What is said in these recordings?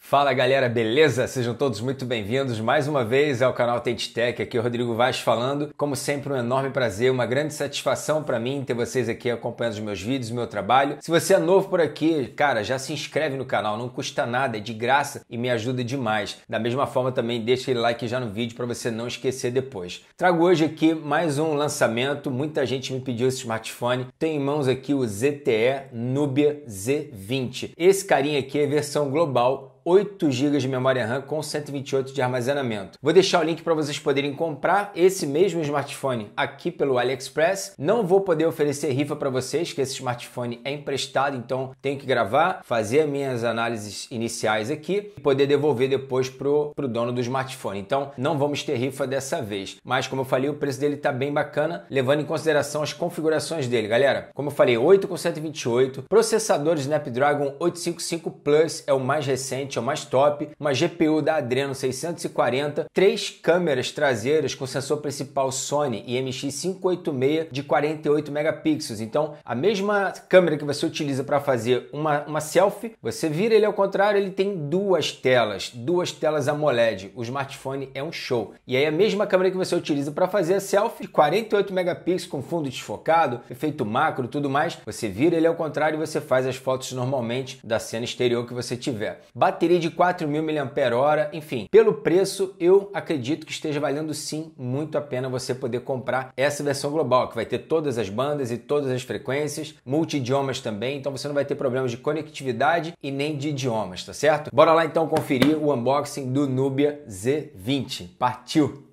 Fala galera, beleza? Sejam todos muito bem-vindos mais uma vez ao canal Tente Tech. Aqui é o Rodrigo Vaz falando. Como sempre, um enorme prazer, uma grande satisfação para mim ter vocês aqui acompanhando os meus vídeos, o meu trabalho. Se você é novo por aqui, cara, já se inscreve no canal, não custa nada, é de graça e me ajuda demais. Da mesma forma, também deixa aquele like já no vídeo para você não esquecer depois. Trago hoje aqui mais um lançamento. Muita gente me pediu esse smartphone. Tem em mãos aqui o ZTE Nubia Z20. Esse carinha aqui é versão global 8 GB de memória RAM com 128 de armazenamento. Vou deixar o link para vocês poderem comprar esse mesmo smartphone aqui pelo AliExpress. Não vou poder oferecer rifa para vocês, que esse smartphone é emprestado, então tenho que gravar, fazer minhas análises iniciais aqui e poder devolver depois pro, o dono do smartphone. Então não vamos ter rifa dessa vez. Mas como eu falei, o preço dele está bem bacana, levando em consideração as configurações dele, galera. Como eu falei, 8 com 128, processador Snapdragon 855 Plus é o mais recente é o mais top, uma GPU da Adreno 640, três câmeras traseiras com sensor principal Sony IMX586 de 48 megapixels. Então, a mesma câmera que você utiliza para fazer uma, uma selfie, você vira ele ao contrário, ele tem duas telas, duas telas AMOLED. O smartphone é um show. E aí a mesma câmera que você utiliza para fazer a selfie, 48 megapixels com fundo desfocado, efeito macro, tudo mais, você vira ele ao contrário e você faz as fotos normalmente da cena exterior que você tiver. Bateria bateria de 4.000 mAh, enfim. Pelo preço, eu acredito que esteja valendo sim muito a pena você poder comprar essa versão global, que vai ter todas as bandas e todas as frequências, multi-idiomas também, então você não vai ter problemas de conectividade e nem de idiomas, tá certo? Bora lá então conferir o unboxing do Nubia Z20. Partiu!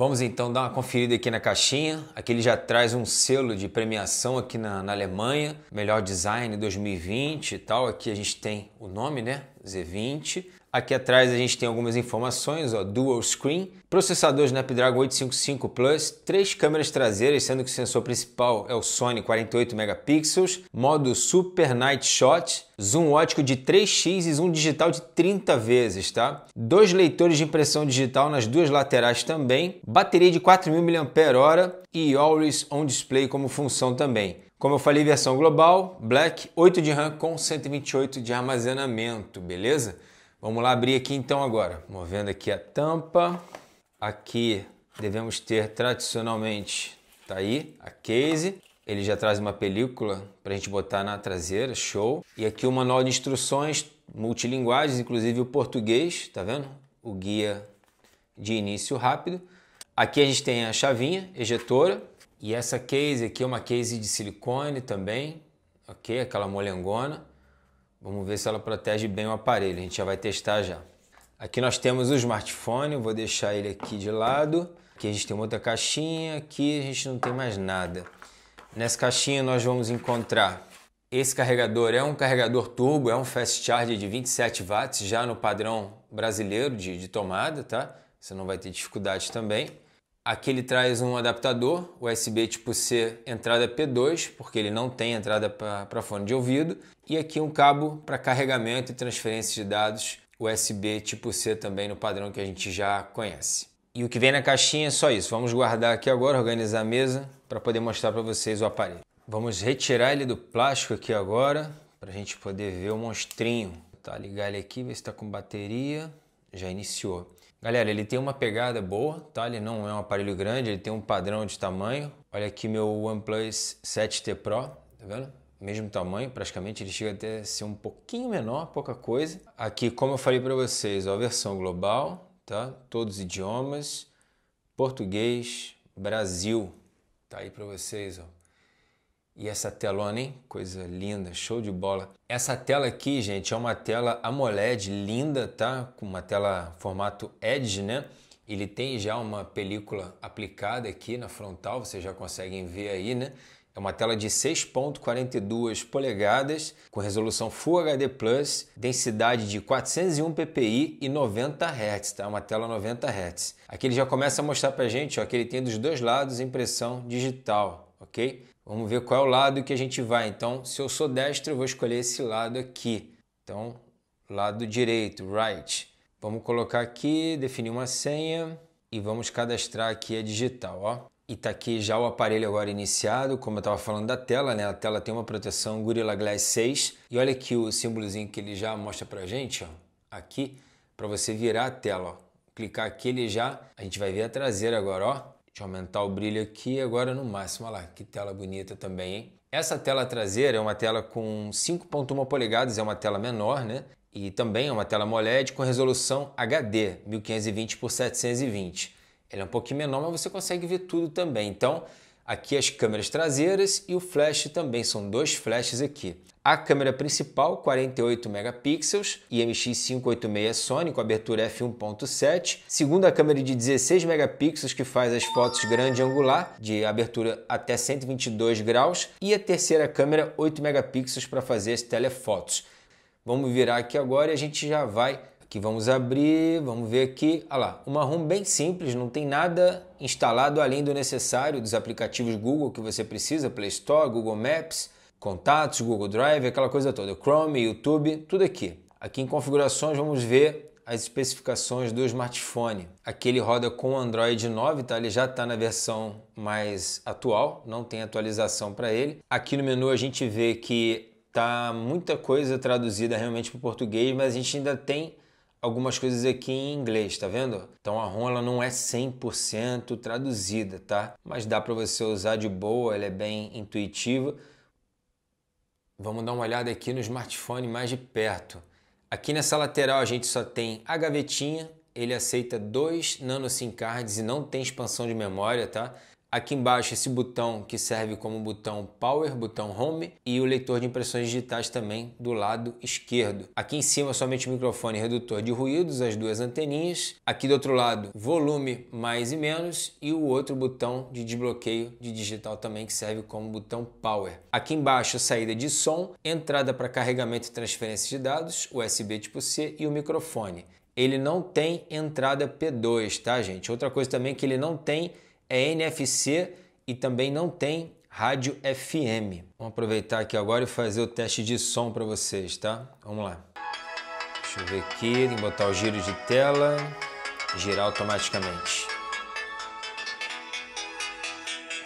Vamos então dar uma conferida aqui na caixinha. Aqui ele já traz um selo de premiação aqui na, na Alemanha, melhor design 2020 e tal. Aqui a gente tem o nome, né? Z20. Aqui atrás a gente tem algumas informações, ó, dual screen, processador Snapdragon 855 Plus, três câmeras traseiras, sendo que o sensor principal é o Sony 48 megapixels, modo Super Night Shot, zoom ótico de 3x e zoom digital de 30 vezes, tá? Dois leitores de impressão digital nas duas laterais também, bateria de 4000 mAh e Always On Display como função também. Como eu falei, versão global, Black, 8 de RAM com 128 de armazenamento, beleza? Vamos lá abrir aqui então agora, movendo aqui a tampa. Aqui devemos ter tradicionalmente, tá aí, a case. Ele já traz uma película para a gente botar na traseira, show. E aqui o manual de instruções multilinguagens, inclusive o português, tá vendo? O guia de início rápido. Aqui a gente tem a chavinha ejetora e essa case aqui é uma case de silicone também, ok? Aquela molengona. Vamos ver se ela protege bem o aparelho, a gente já vai testar já. Aqui nós temos o smartphone, vou deixar ele aqui de lado. Aqui a gente tem outra caixinha, aqui a gente não tem mais nada. Nessa caixinha nós vamos encontrar esse carregador é um carregador turbo, é um fast charge de 27 watts, já no padrão brasileiro de, de tomada, tá? Você não vai ter dificuldade também. Aqui ele traz um adaptador USB tipo C, entrada P2, porque ele não tem entrada para fone de ouvido, e aqui um cabo para carregamento e transferência de dados USB tipo C também no padrão que a gente já conhece. E o que vem na caixinha é só isso. Vamos guardar aqui agora, organizar a mesa para poder mostrar para vocês o aparelho. Vamos retirar ele do plástico aqui agora para a gente poder ver o monstrinho. Tá, ligar ele aqui, ver se está com bateria. Já iniciou. Galera, ele tem uma pegada boa, tá? Ele não é um aparelho grande, ele tem um padrão de tamanho. Olha aqui meu OnePlus 7T Pro, tá vendo? Mesmo tamanho, praticamente ele chega até a ser um pouquinho menor, pouca coisa. Aqui, como eu falei para vocês, ó, a versão global, tá? Todos os idiomas, português, Brasil. Tá aí para vocês, ó. E essa telona, hein? Coisa linda, show de bola. Essa tela aqui, gente, é uma tela AMOLED linda, tá? Com uma tela formato Edge, né? Ele tem já uma película aplicada aqui na frontal, vocês já conseguem ver aí, né? É uma tela de 6.42 polegadas, com resolução Full HD+, densidade de 401 ppi e 90 Hz, tá? Uma tela 90 Hz. Aqui ele já começa a mostrar pra gente, ó, que ele tem dos dois lados impressão digital ok? Vamos ver qual é o lado que a gente vai. Então, se eu sou destro, eu vou escolher esse lado aqui. Então, lado direito, right. Vamos colocar aqui, definir uma senha e vamos cadastrar aqui a digital, ó. E tá aqui já o aparelho agora iniciado, como eu estava falando da tela, né? A tela tem uma proteção Gorilla Glass 6. E olha aqui o símbolozinho que ele já mostra pra gente, ó. Aqui, para você virar a tela, ó. Clicar aqui, ele já... A gente vai ver a traseira agora, ó Deixa eu aumentar o brilho aqui, agora no máximo. Olha lá, que tela bonita também, hein? Essa tela traseira é uma tela com 5.1 polegadas, é uma tela menor, né? E também é uma tela AMOLED com resolução HD, 1520 por 720. Ela é um pouquinho menor, mas você consegue ver tudo também. Então, aqui as câmeras traseiras e o flash também, são dois flashes aqui. A câmera principal, 48 megapixels, IMX586 Sony com abertura f1.7. Segunda câmera de 16 megapixels que faz as fotos grande angular, de abertura até 122 graus. E a terceira câmera, 8 megapixels para fazer as telefotos. Vamos virar aqui agora e a gente já vai aqui vamos abrir, vamos ver aqui, olha lá, uma ROM bem simples, não tem nada instalado além do necessário dos aplicativos Google que você precisa, Play Store, Google Maps, Contatos, Google Drive, aquela coisa toda. Chrome, YouTube, tudo aqui. Aqui em configurações vamos ver as especificações do smartphone. Aqui ele roda com Android 9, tá? Ele já está na versão mais atual, não tem atualização para ele. Aqui no menu a gente vê que tá muita coisa traduzida realmente para o português, mas a gente ainda tem algumas coisas aqui em inglês, tá vendo? Então a ROM ela não é 100% traduzida, tá? Mas dá para você usar de boa, ela é bem intuitiva. Vamos dar uma olhada aqui no smartphone mais de perto. Aqui nessa lateral a gente só tem a gavetinha, ele aceita dois nano SIM cards e não tem expansão de memória, tá? Aqui embaixo esse botão que serve como botão Power, botão Home e o leitor de impressões digitais também do lado esquerdo. Aqui em cima somente microfone e redutor de ruídos, as duas anteninhas. Aqui do outro lado volume mais e menos e o outro botão de desbloqueio de digital também que serve como botão Power. Aqui embaixo saída de som, entrada para carregamento e transferência de dados, USB tipo C e o microfone. Ele não tem entrada P2, tá gente? Outra coisa também é que ele não tem é NFC e também não tem rádio FM. Vamos aproveitar aqui agora e fazer o teste de som para vocês, tá? Vamos lá. Deixa eu ver aqui, tem que botar o giro de tela, girar automaticamente.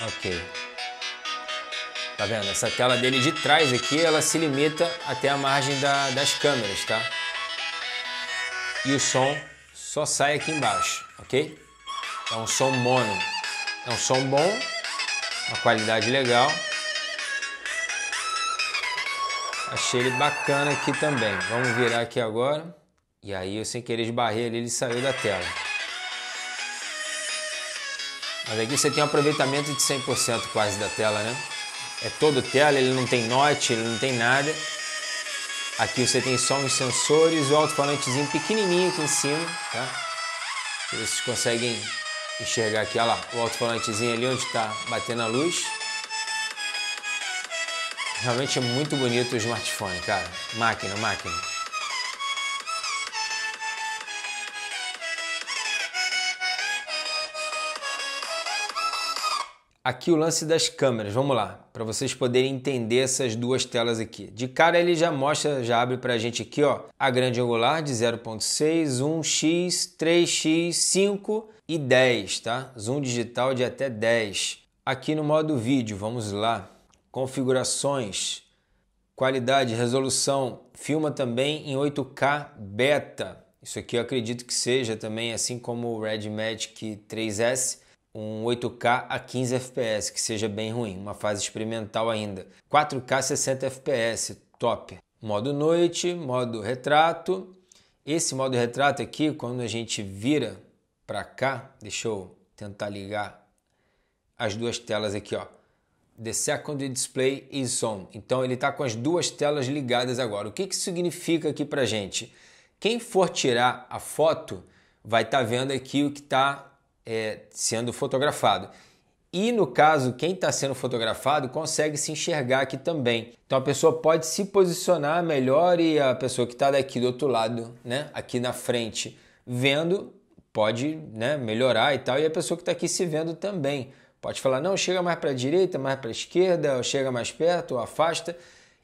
Ok. Tá vendo? Essa tela dele de trás aqui, ela se limita até a margem da, das câmeras, tá? E o som só sai aqui embaixo, ok? É um som mono. É um som bom, uma qualidade legal. Achei ele bacana aqui também. Vamos virar aqui agora. E aí eu sem querer esbarrei ali, ele saiu da tela. Mas aqui você tem um aproveitamento de 100% quase da tela, né? É todo tela, ele não tem note, ele não tem nada. Aqui você tem só uns sensores, o alto-falantezinho pequenininho aqui em cima, tá? Vocês conseguem enxergar aqui, olha lá, o alto-falantezinho ali onde está batendo a luz. Realmente é muito bonito o smartphone, cara. Máquina, máquina. Aqui o lance das câmeras, vamos lá, para vocês poderem entender essas duas telas aqui. De cara ele já mostra, já abre para a gente aqui, ó, a grande angular de 0.6, 1x, 3x, 5 e 10, tá? Zoom digital de até 10. Aqui no modo vídeo, vamos lá, configurações, qualidade, resolução, filma também em 8K beta. Isso aqui eu acredito que seja também, assim como o Red Magic 3S, um 8K a 15 FPS, que seja bem ruim, uma fase experimental ainda. 4K 60 FPS, top. Modo noite, modo retrato. Esse modo retrato aqui, quando a gente vira para cá, deixa eu tentar ligar as duas telas aqui, ó. The second display is on. Então ele está com as duas telas ligadas agora. O que, que significa aqui para gente? Quem for tirar a foto vai estar tá vendo aqui o que está é, sendo fotografado. E no caso, quem está sendo fotografado consegue se enxergar aqui também. Então a pessoa pode se posicionar melhor e a pessoa que está daqui do outro lado, né, aqui na frente, vendo, pode né, melhorar e tal. E a pessoa que está aqui se vendo também pode falar: não, chega mais para a direita, mais para a esquerda, chega mais perto, ou afasta.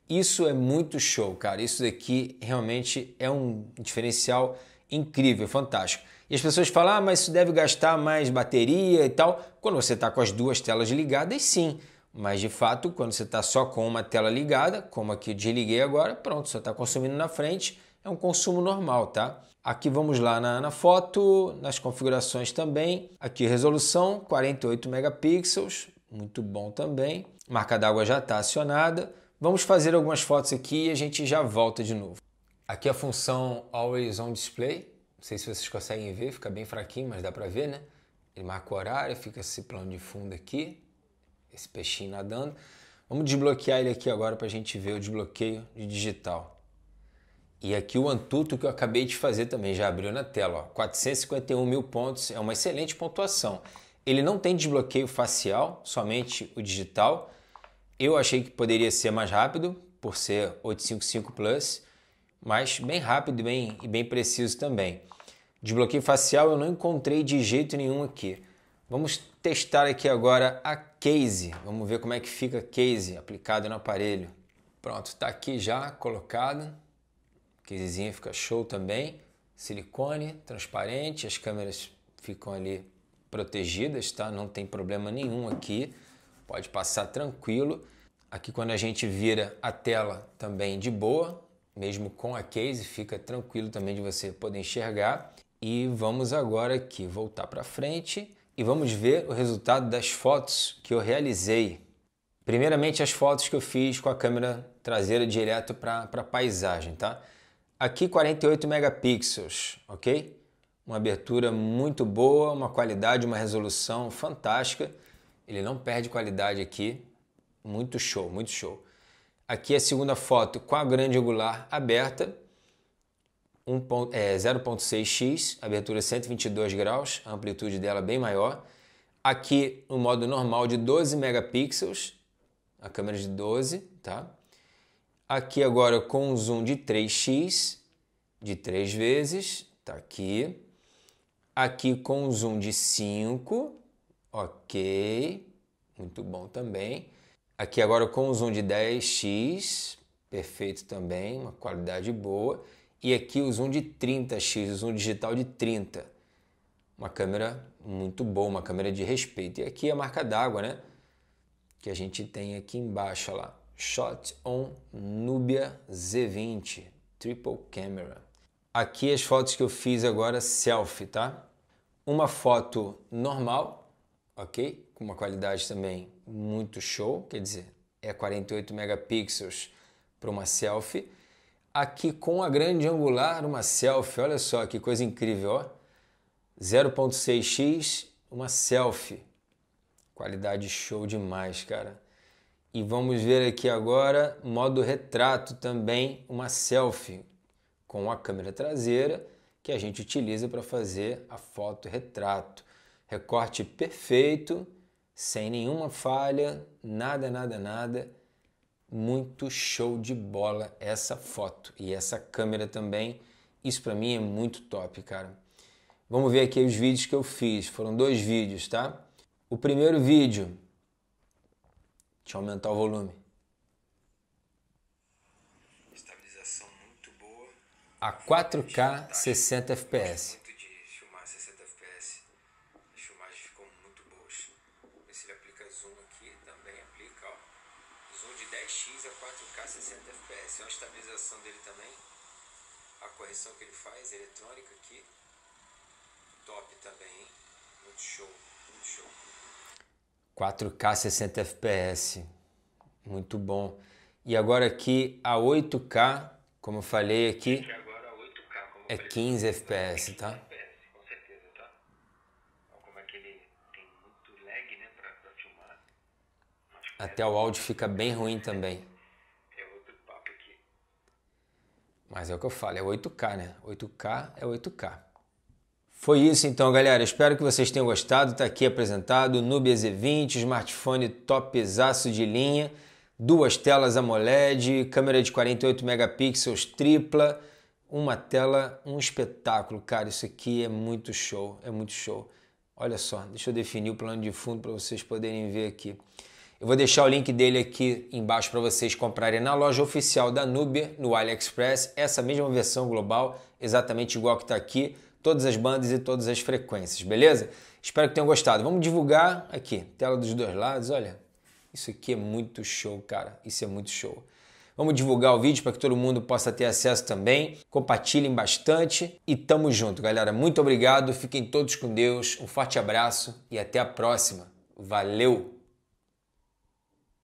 Isso é muito show, cara. Isso daqui realmente é um diferencial incrível, fantástico. E as pessoas falam, ah, mas isso deve gastar mais bateria e tal. Quando você está com as duas telas ligadas, sim. Mas de fato, quando você está só com uma tela ligada, como aqui eu desliguei agora, pronto, só está consumindo na frente, é um consumo normal, tá? Aqui vamos lá na, na foto, nas configurações também. Aqui resolução 48 megapixels, muito bom também. Marca d'água já está acionada. Vamos fazer algumas fotos aqui e a gente já volta de novo. Aqui a função Always On Display, não sei se vocês conseguem ver, fica bem fraquinho, mas dá para ver, né? Ele marca o horário, fica esse plano de fundo aqui, esse peixinho nadando. Vamos desbloquear ele aqui agora para a gente ver o desbloqueio de digital. E aqui o Antuto que eu acabei de fazer também, já abriu na tela. Ó. 451 mil pontos, é uma excelente pontuação. Ele não tem desbloqueio facial, somente o digital. Eu achei que poderia ser mais rápido, por ser 855 Plus, mas bem rápido e bem, e bem preciso também. Desbloqueio facial eu não encontrei de jeito nenhum aqui. Vamos testar aqui agora a case. Vamos ver como é que fica a case aplicada no aparelho. Pronto, está aqui já colocado. Casezinha fica show também. Silicone, transparente, as câmeras ficam ali protegidas, tá? Não tem problema nenhum aqui. Pode passar tranquilo. Aqui quando a gente vira a tela também de boa, mesmo com a case, fica tranquilo também de você poder enxergar. E vamos agora aqui voltar para frente e vamos ver o resultado das fotos que eu realizei. Primeiramente as fotos que eu fiz com a câmera traseira direto para a paisagem, tá? Aqui 48 megapixels, ok? Uma abertura muito boa, uma qualidade, uma resolução fantástica. Ele não perde qualidade aqui. Muito show, muito show. Aqui é a segunda foto com a grande angular aberta, é, 0.6x, abertura 122 graus, a amplitude dela bem maior. Aqui no modo normal de 12 megapixels, a câmera de 12, tá? Aqui agora com um zoom de 3x, de 3 vezes, tá aqui. Aqui com um zoom de 5, ok, muito bom também. Aqui agora com o zoom de 10x, perfeito também, uma qualidade boa. E aqui o zoom de 30x, o zoom digital de 30. Uma câmera muito boa, uma câmera de respeito. E aqui a marca d'água, né? Que a gente tem aqui embaixo, olha lá. Shot on Nubia Z20, triple camera. Aqui as fotos que eu fiz agora selfie, tá? Uma foto normal, ok? Com uma qualidade também muito show, quer dizer, é 48 megapixels para uma selfie. Aqui com a grande angular, uma selfie, olha só que coisa incrível, ó. 0.6x, uma selfie. Qualidade show demais, cara. E vamos ver aqui agora modo retrato também, uma selfie com a câmera traseira que a gente utiliza para fazer a foto retrato. Recorte perfeito sem nenhuma falha, nada, nada, nada. Muito show de bola essa foto e essa câmera também. Isso para mim é muito top, cara. Vamos ver aqui os vídeos que eu fiz. Foram dois vídeos, tá? O primeiro vídeo. Deixa eu aumentar o volume. Estabilização muito boa. A 4K 60 FPS. estabilização dele também, a correção que ele faz, eletrônica aqui, top também, hein? muito show, muito show. 4K 60 fps, muito bom. E agora aqui a 8K, como eu falei aqui, é 15 né? fps, é tá? Até o áudio fica bem ruim também. Mas é o que eu falo, é 8K, né? 8K é 8K. Foi isso então, galera. Espero que vocês tenham gostado. Está aqui apresentado o Nubia Z20, smartphone top de linha, duas telas AMOLED, câmera de 48 megapixels tripla, uma tela, um espetáculo, cara. Isso aqui é muito show, é muito show. Olha só, deixa eu definir o plano de fundo para vocês poderem ver aqui. Eu vou deixar o link dele aqui embaixo para vocês comprarem na loja oficial da Nubia, no AliExpress, essa mesma versão global, exatamente igual que está aqui, todas as bandas e todas as frequências, beleza? Espero que tenham gostado. Vamos divulgar aqui, tela dos dois lados, olha. Isso aqui é muito show, cara. Isso é muito show. Vamos divulgar o vídeo para que todo mundo possa ter acesso também. Compartilhem bastante e tamo junto, galera. Muito obrigado. Fiquem todos com Deus. Um forte abraço e até a próxima. Valeu!